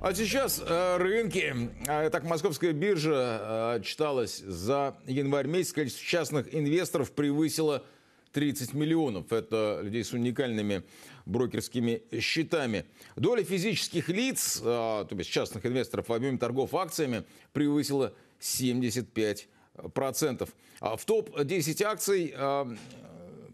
А сейчас э, рынки. А, так, московская биржа э, отчиталась э, за январь месяц. Количество частных инвесторов превысило 30 миллионов. Это людей с уникальными брокерскими счетами. Доля физических лиц, э, то есть частных инвесторов в объеме торгов акциями, превысила 75%. А в топ-10 акций э, в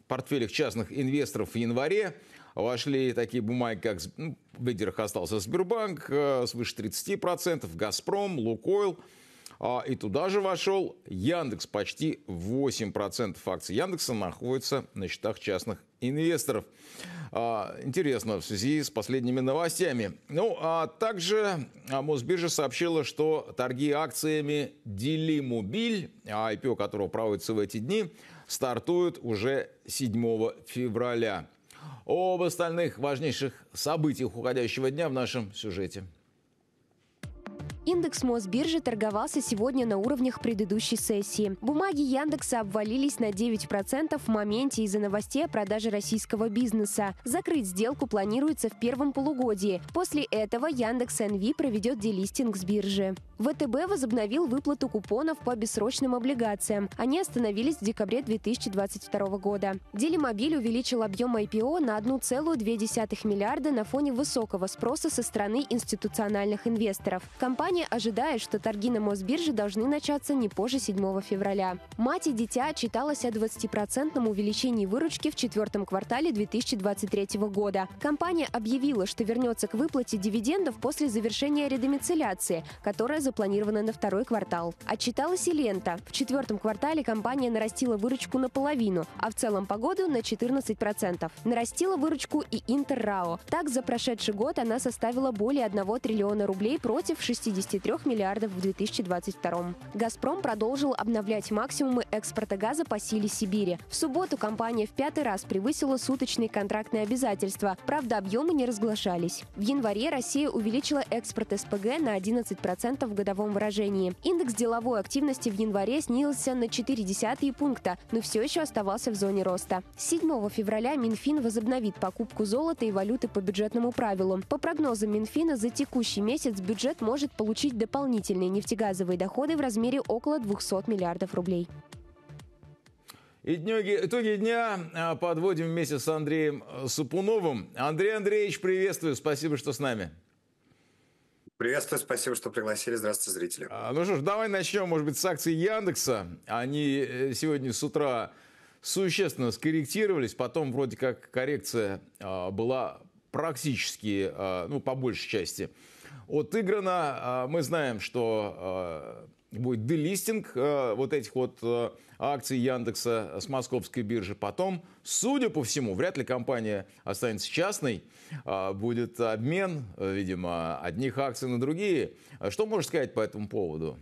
портфелях частных инвесторов в январе – вошли такие бумаги, как ну, в лидерах остался Сбербанк, э, свыше 30%, Газпром, Лукойл. Э, и туда же вошел Яндекс. Почти 8% акций Яндекса находятся на счетах частных инвесторов. Э, интересно, в связи с последними новостями. Ну, а также а, Мосбиржа сообщила, что торги акциями Делимобиль, IPO которого проводится в эти дни, стартуют уже 7 февраля. Об остальных важнейших событиях уходящего дня в нашем сюжете. Индекс Мосбиржи торговался сегодня на уровнях предыдущей сессии. Бумаги Яндекса обвалились на 9% в моменте из-за новостей о продаже российского бизнеса. Закрыть сделку планируется в первом полугодии. После этого Яндекс НВ проведет делистинг с биржи. ВТБ возобновил выплату купонов по бессрочным облигациям. Они остановились в декабре 2022 года. Делимобиль увеличил объем IPO на 1,2 миллиарда на фоне высокого спроса со стороны институциональных инвесторов. Компания Компания ожидает, что торги на Мосбирже должны начаться не позже 7 февраля. Мать и дитя отчиталась о 20% увеличении выручки в четвертом квартале 2023 года. Компания объявила, что вернется к выплате дивидендов после завершения редомицеляции, которая запланирована на второй квартал. Отчиталась и лента. В четвертом квартале компания нарастила выручку наполовину, а в целом по году на 14%. Нарастила выручку и Интеррао. Так, за прошедший год она составила более 1 триллиона рублей против 60 53 миллиардов в 2022. «Газпром» продолжил обновлять максимумы экспорта газа по силе Сибири. В субботу компания в пятый раз превысила суточные контрактные обязательства, правда, объемы не разглашались. В январе Россия увеличила экспорт СПГ на 11% в годовом выражении. Индекс деловой активности в январе снизился на 0,4 пункта, но все еще оставался в зоне роста. 7 февраля Минфин возобновит покупку золота и валюты по бюджетному правилу. По прогнозам Минфина, за текущий месяц бюджет может получить получить дополнительные нефтегазовые доходы в размере около 200 миллиардов рублей. И днёги, итоги дня а, подводим вместе с Андреем э, Супуновым. Андрей Андреевич, приветствую, спасибо, что с нами. Приветствую, спасибо, что пригласили. Здравствуйте, зрители. А, ну что ж, давай начнем, может быть, с акций Яндекса. Они э, сегодня с утра существенно скорректировались, потом вроде как коррекция а, была практически, а, ну, по большей части, отыграно. А, мы знаем, что а, будет делистинг а, вот этих вот акций Яндекса с московской биржи. Потом, судя по всему, вряд ли компания останется частной. Будет обмен, видимо, одних акций на другие. Что можешь сказать по этому поводу?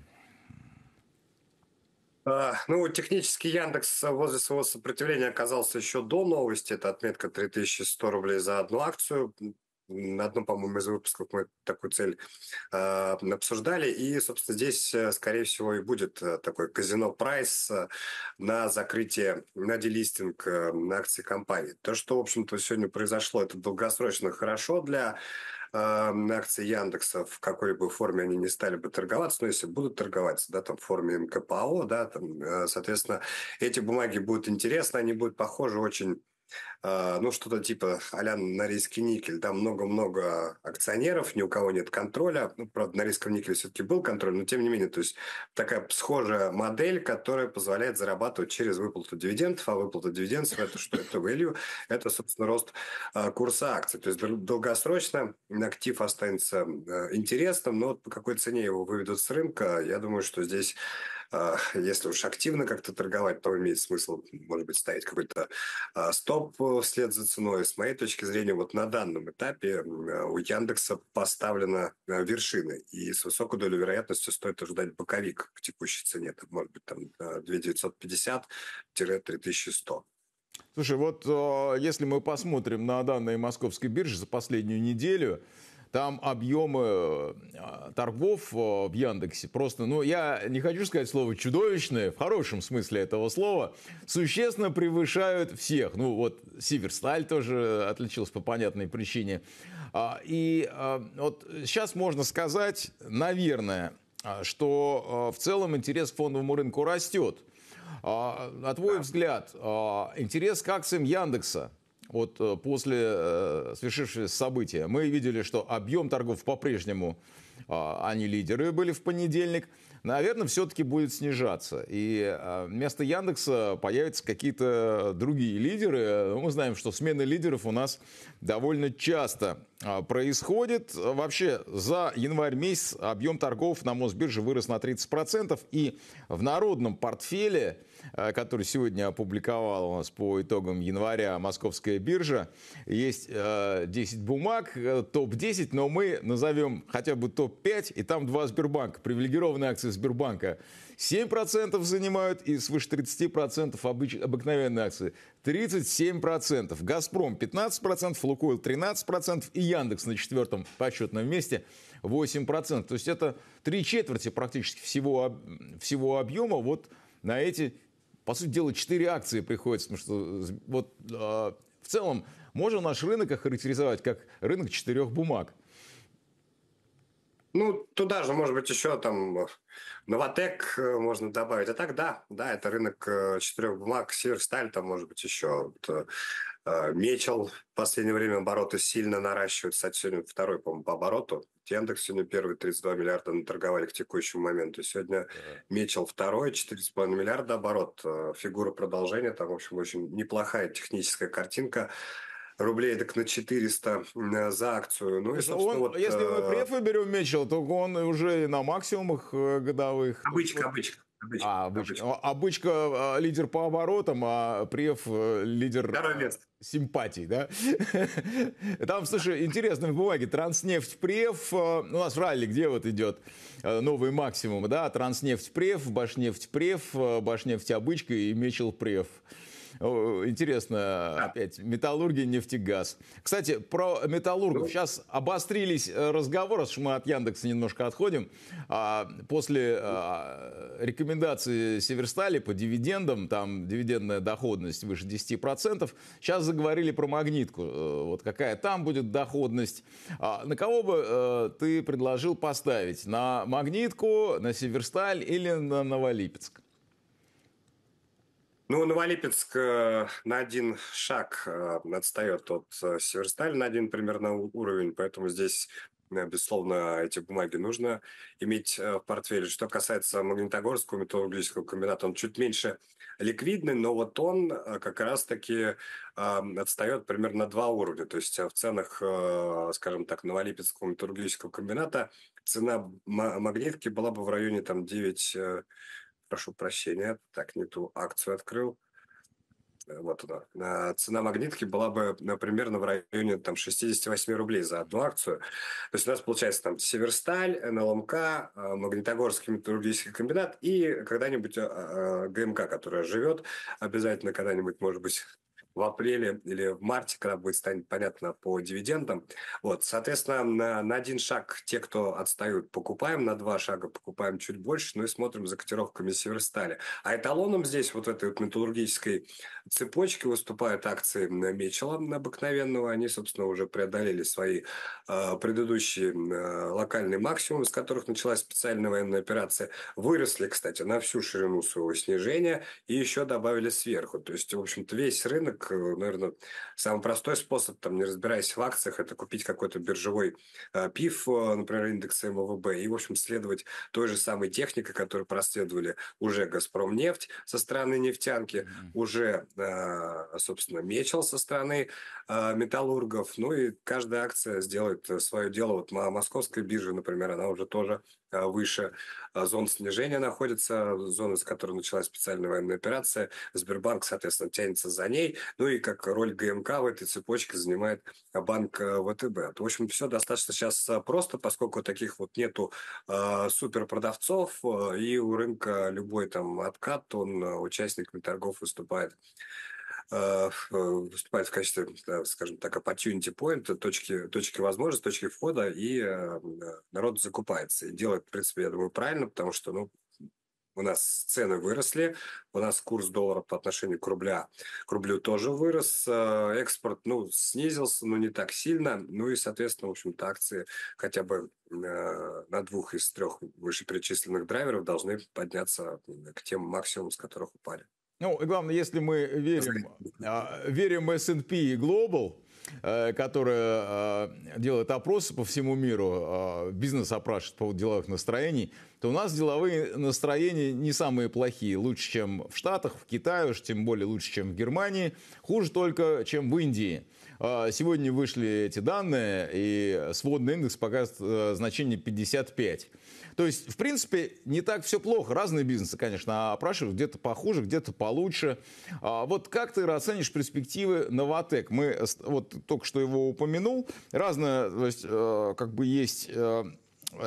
Ну, технически Яндекс возле своего сопротивления оказался еще до новости. Это отметка 3100 рублей за одну акцию на одном, по-моему, из выпусков мы такую цель э, обсуждали. И, собственно, здесь, э, скорее всего, и будет э, такой казино прайс э, на закрытие, на делистинг на акции компании. То, что, в общем-то, сегодня произошло, это долгосрочно хорошо для э, акций Яндекса. В какой-либо форме они не стали бы торговаться, но если будут торговаться, да, там, в форме НКПО, а да, там, соответственно, эти бумаги будут интересны, они будут похожи очень а, ну, что-то типа а-ля Норильский никель. Там много-много акционеров, ни у кого нет контроля. Ну, правда, на Норильском никеле все-таки был контроль, но тем не менее, то есть такая схожая модель, которая позволяет зарабатывать через выплату дивидендов, а выплата дивидендов – это что? Это value, это, собственно, рост а, курса акций. То есть долгосрочно актив останется а, интересным, но вот по какой цене его выведут с рынка, я думаю, что здесь а, если уж активно как-то торговать, то имеет смысл, может быть, ставить какой-то а, стоп э, вслед за ценой. С моей точки зрения, вот на данном этапе э, у Яндекса поставлена э, вершина, и с высокой долей вероятности стоит ожидать боковик к текущей цене. Это может быть там 2950-3100. Слушай, вот если мы посмотрим на данные московской биржи за последнюю неделю, там объемы э, торгов э, в Яндексе просто, ну, я не хочу сказать слово чудовищное, в хорошем смысле этого слова, существенно превышают всех. Ну, вот Сиверсталь тоже отличился по понятной причине. А, и э, вот сейчас можно сказать, наверное, что в целом интерес к фондовому рынку растет. А, на твой взгляд, интерес к акциям Яндекса – вот э, после э, свершившегося события. Мы видели, что объем торгов по-прежнему, а, они лидеры были в понедельник, наверное, все-таки будет снижаться. И э, вместо Яндекса появятся какие-то другие лидеры. Ну, мы знаем, что смены лидеров у нас довольно часто а, происходит. Вообще за январь месяц объем торгов на Мосбирже вырос на 30%. И в народном портфеле, а, который сегодня опубликовал у нас по итогам января Московская биржа, есть 10 а, бумаг, э, топ-10, но мы назовем хотя бы топ-5, и там два Сбербанка, привилегированные акции Сбербанка. 7% занимают и свыше 30% обыч... обыкновенные акции. 37%. «Газпром» 15%, «Лукойл» 13% и «Яндекс» на четвертом почетном месте 8%. То есть это три четверти практически всего, всего объема вот на эти, по сути дела, четыре акции приходится. Потому что э, вот э, в целом можно наш рынок охарактеризовать как рынок четырех бумаг. Ну, туда же, может быть, еще там э, Новотек э, можно добавить. А так, да, да, это рынок э, четырех бумаг, Северсталь там, может быть, еще. Вот, Мечел в последнее время обороты сильно наращивают. Кстати, сегодня второй, по-моему, по обороту. Яндекс сегодня первый 32 миллиарда наторговали к текущему моменту. Сегодня yeah. Мечел второй, 4,5 миллиарда оборот. Фигура продолжения, там, в общем, очень неплохая техническая картинка рублей так на 400 э, за акцию. Ну, и, он, вот, если мы э, префы берем Мечел, то он уже на максимумах э, годовых. Обычка, обычка. Обычка, а, обычка. обычка. обычка а, лидер по оборотам, а преф лидер симпатий, да? Там, слушай, интересные бумаги. Транснефть преф, у нас в ралли где вот идет новый максимум, да? Транснефть преф, башнефть преф, башнефть обычка и мечел преф. Интересно, опять, металлургия, нефтегаз. Кстати, про металлургов. Сейчас ну. обострились э, разговоры, что мы от Яндекса немножко отходим. А, после а, рекомендации Северстали по дивидендам, там дивидендная доходность выше 10%, сейчас заговорили про магнитку. Э, вот какая там будет доходность. А, на кого бы э, ты предложил поставить? На магнитку, на Северсталь или на Новолипецк? Ну, Новолипецк э, на один шаг э, отстает от э, Северсталь на один примерно уровень, поэтому здесь безусловно, эти бумаги нужно иметь в портфеле. Что касается Магнитогорского металлургического комбината, он чуть меньше ликвидный, но вот он как раз-таки отстает примерно на два уровня. То есть в ценах, скажем так, Новолипецкого металлургического комбината цена магнитки была бы в районе там 9 прошу прощения, так не ту акцию открыл. Э, вот она. Цена магнитки была бы примерно в районе там, 68 рублей за одну акцию. То есть у нас получается там Северсталь, НЛМК, э, Магнитогорский металлургический комбинат и когда-нибудь э, ГМК, которая живет, обязательно когда-нибудь, может быть, в апреле или в марте, когда будет станет понятно по дивидендам. Вот, соответственно, на, на один шаг те, кто отстают, покупаем, на два шага покупаем чуть больше, ну и смотрим за котировками Северстали. А эталоном здесь вот этой вот металлургической цепочки выступают акции Мечела обыкновенного. Они, собственно, уже преодолели свои э, предыдущие э, локальные максимумы, с которых началась специальная военная операция. Выросли, кстати, на всю ширину своего снижения и еще добавили сверху. То есть, в общем-то, весь рынок как, э, наверное, самый простой способ, там, не разбираясь в акциях, это купить какой-то биржевой э, пиф, э, например, индекс МВБ, и, в общем, следовать той же самой технике, которую проследовали уже «Газпромнефть» со стороны нефтянки, mm-hmm. уже, а, собственно, «Мечел» со стороны а, металлургов, ну и каждая акция сделает свое дело. Вот Московская биржа например, она уже тоже а, выше а, зон снижения находится, зона, с которой началась специальная военная операция. Сбербанк, соответственно, тянется за ней. Ну и как роль ГМК в этой цепочке занимает а, банк э, ВТБ. В общем, все достаточно сейчас э, просто, поскольку таких вот нету э, супер продавцов, и у рынка любой там откат, он э, участниками торгов выступает. Э, э, выступает в качестве, скажем так, opportunity point, точки, точки возможности, точки входа, и э, народ закупается. И делает, в принципе, я думаю, правильно, потому что, ну, у нас цены выросли, у нас курс доллара по отношению к рубля, к рублю тоже вырос, экспорт, ну, снизился, но не так сильно, ну и, соответственно, в общем-то, акции хотя бы на двух из трех вышеперечисленных драйверов должны подняться к тем максимумам, с которых упали. Ну, главное, если мы верим, а, верим S&P Global, э, которая э, делает опросы по всему миру, а, бизнес опрашивает по поводу деловых настроений, то у нас деловые настроения не самые плохие. Лучше, чем в Штатах, в Китае, уж тем более лучше, чем в Германии. Хуже только, чем в Индии. А, сегодня вышли эти данные, и сводный индекс показывает э, значение 55. То есть, в принципе, не так все плохо. Разные бизнесы, конечно, а, опрашивают, где-то похуже, где-то получше. А вот как ты оценишь перспективы Новотек? Мы вот только что его упомянул. Разное, то есть, э, как бы есть э,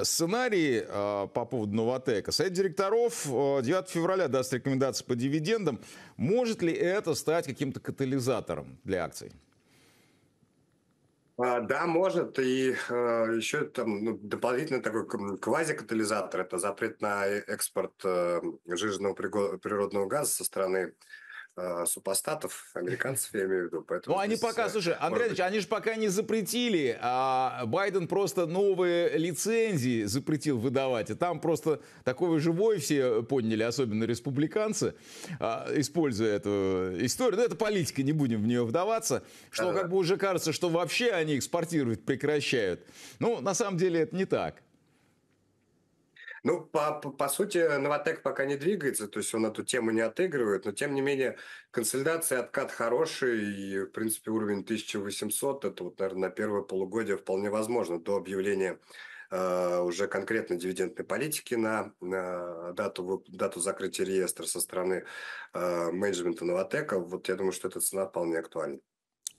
сценарии э, по поводу Новотека. Совет директоров э, 9 февраля даст рекомендации по дивидендам. Может ли это стать каким-то катализатором для акций? А, да, может. И а, еще там ну, дополнительный такой квазикатализатор – это запрет на э, экспорт э, жирного природного газа со стороны а, супостатов, американцев, я имею в виду. Поэтому ну, они пока, э, слушай, Андрей быть... они же пока не запретили, а Байден просто новые лицензии запретил выдавать. И там просто такой живой все подняли, особенно республиканцы, а, используя эту историю. Но ну, это политика, не будем в нее вдаваться. Что А-а-а. как бы уже кажется, что вообще они экспортировать прекращают. Ну, на самом деле это не так. Ну, по, по, по сути, Новотек пока не двигается, то есть он эту тему не отыгрывает, но тем не менее консолидация, откат хороший, и, в принципе, уровень 1800, это вот, наверное, на первое полугодие вполне возможно до объявления э, уже конкретной дивидендной политики на, на дату, дату закрытия реестра со стороны э, менеджмента Новотека. Вот я думаю, что эта цена вполне актуальна.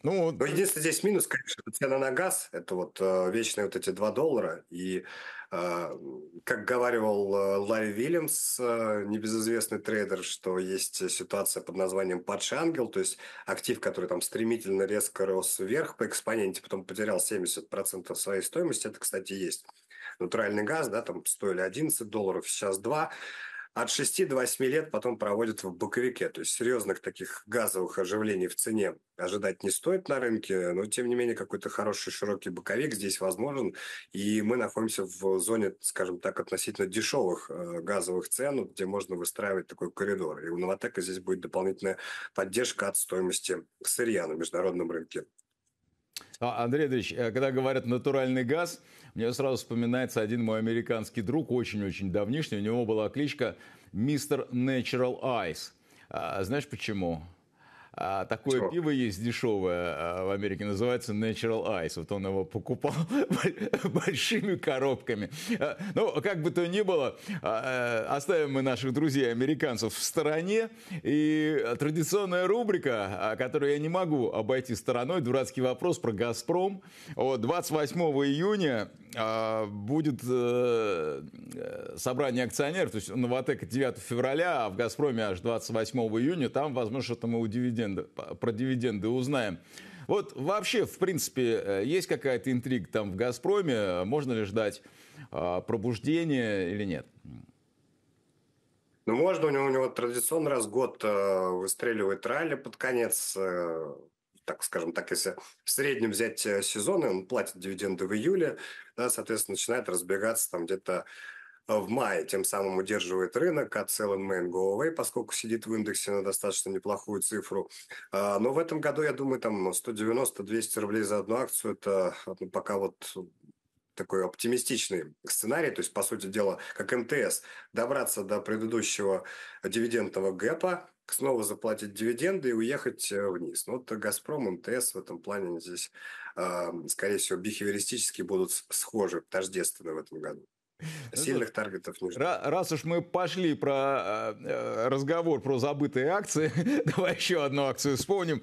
Ну, Но ну, единственный здесь минус, конечно, цена на газ, это вот э, вечные вот эти 2 доллара. И, э, как говаривал э, Ларри Вильямс, э, небезызвестный трейдер, что есть ситуация под названием падший ангел, то есть актив, который там стремительно резко рос вверх по экспоненте, потом потерял 70% своей стоимости, это, кстати, есть. Натуральный газ, да, там стоили 11 долларов, сейчас 2 от 6 до 8 лет потом проводят в боковике. То есть серьезных таких газовых оживлений в цене ожидать не стоит на рынке, но тем не менее какой-то хороший широкий боковик здесь возможен. И мы находимся в зоне, скажем так, относительно дешевых э, газовых цен, где можно выстраивать такой коридор. И у Новотека здесь будет дополнительная поддержка от стоимости сырья на международном рынке. А, Андрей Андреевич, э, когда говорят «натуральный газ», мне сразу вспоминается один мой американский друг, очень-очень давнишний, у него была кличка «Мистер Natural Ice». А, знаешь почему? А, такое Чего? пиво есть дешевое а, в Америке, называется Natural Ice. Вот он его покупал большими коробками. А, ну, как бы то ни было, а, э, оставим мы наших друзей-американцев в стороне. И традиционная рубрика, которую я не могу обойти стороной, дурацкий вопрос про «Газпром». О, 28 июня а, будет а, собрание акционеров, то есть Новотека 9 февраля, а в «Газпроме» аж 28 июня. Там, возможно, что-то мы у дивиденды, про дивиденды узнаем. Вот вообще, в принципе, э, есть какая-то интрига там в «Газпроме», э, можно ли ждать э, пробуждения или нет? Ну, можно, у него, у него традиционно раз в год э, выстреливает ралли под конец, э, так скажем так, если в среднем взять сезоны, он платит дивиденды в июле, да, соответственно, начинает разбегаться там где-то Э, в мае, тем самым удерживает рынок от Sell Main Go Away, поскольку сидит в индексе на достаточно неплохую цифру. А, но в этом году, я думаю, там 190-200 рублей за одну акцию, это э, ну, пока вот такой оптимистичный сценарий, то есть, по сути дела, как МТС, добраться до предыдущего дивидендного гэпа, снова заплатить дивиденды и уехать э, вниз. Ну, вот «Газпром», МТС в этом плане здесь, скорее всего, бихевиористически будут схожи, тождественны в этом году. Ну Сильных таргетов нужно. Раз уж мы пошли про э, разговор про забытые акции, давай еще одну акцию вспомним.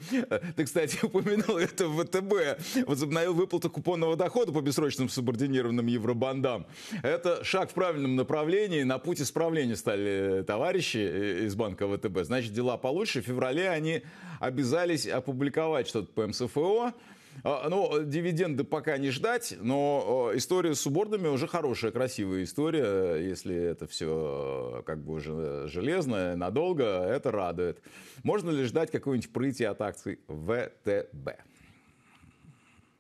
Ты, кстати, упомянул это в ВТБ. Возобновил выплату купонного дохода по бессрочным субординированным евробандам. Это шаг в правильном направлении. На путь исправления стали товарищи э, из банка ВТБ. Значит, дела получше. В феврале они обязались опубликовать что-то по МСФО. А, ну, э, дивиденды пока не ждать, но э, история с уборными уже хорошая, красивая история. Если это все э, как бы уже железное, надолго, это радует. Можно ли ждать какое-нибудь прыти от акций ВТБ?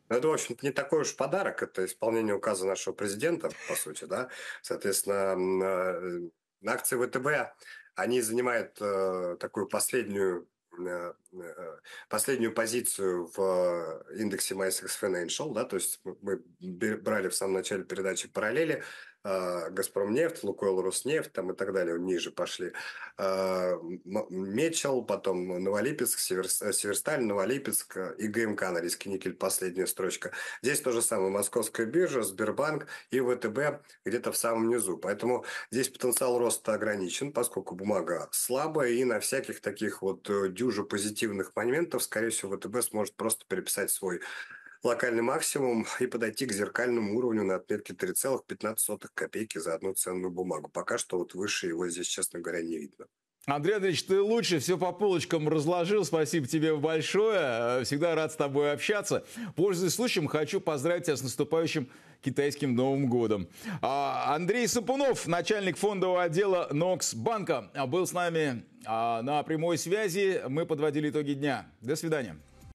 Ну, это, в общем-то, не такой уж подарок. Это исполнение указа нашего президента, по сути, да. Соответственно, акции ВТБ, они занимают такую последнюю Э, последнюю позицию в э, индексе MySX Financial, да, то есть мы брали в самом начале передачи параллели, э, Газпромнефть, Лукойл, Роснефть там и так далее, ниже пошли. Мечел, потом Новолипецк, Северсталь, Новолипецк и ГМК, риске никель, последняя строчка. Здесь то же самое, Московская биржа, Сбербанк и ВТБ где-то в самом низу. Поэтому здесь потенциал роста ограничен, поскольку бумага слабая и на всяких таких вот дюжа позитивных негативных моментов, скорее всего, ВТБ сможет просто переписать свой локальный максимум и подойти к зеркальному уровню на отметке 3,15 копейки за одну ценную бумагу. Пока что вот выше его здесь, честно говоря, не видно. Андрей Андреевич, ты лучше все по полочкам разложил. Спасибо тебе большое. Всегда рад с тобой общаться. Пользуясь случаем, хочу поздравить тебя с наступающим китайским Новым годом. А, Андрей Сапунов, начальник фондового отдела Нокс Банка, был с нами а, на прямой связи. Мы подводили итоги дня. До свидания.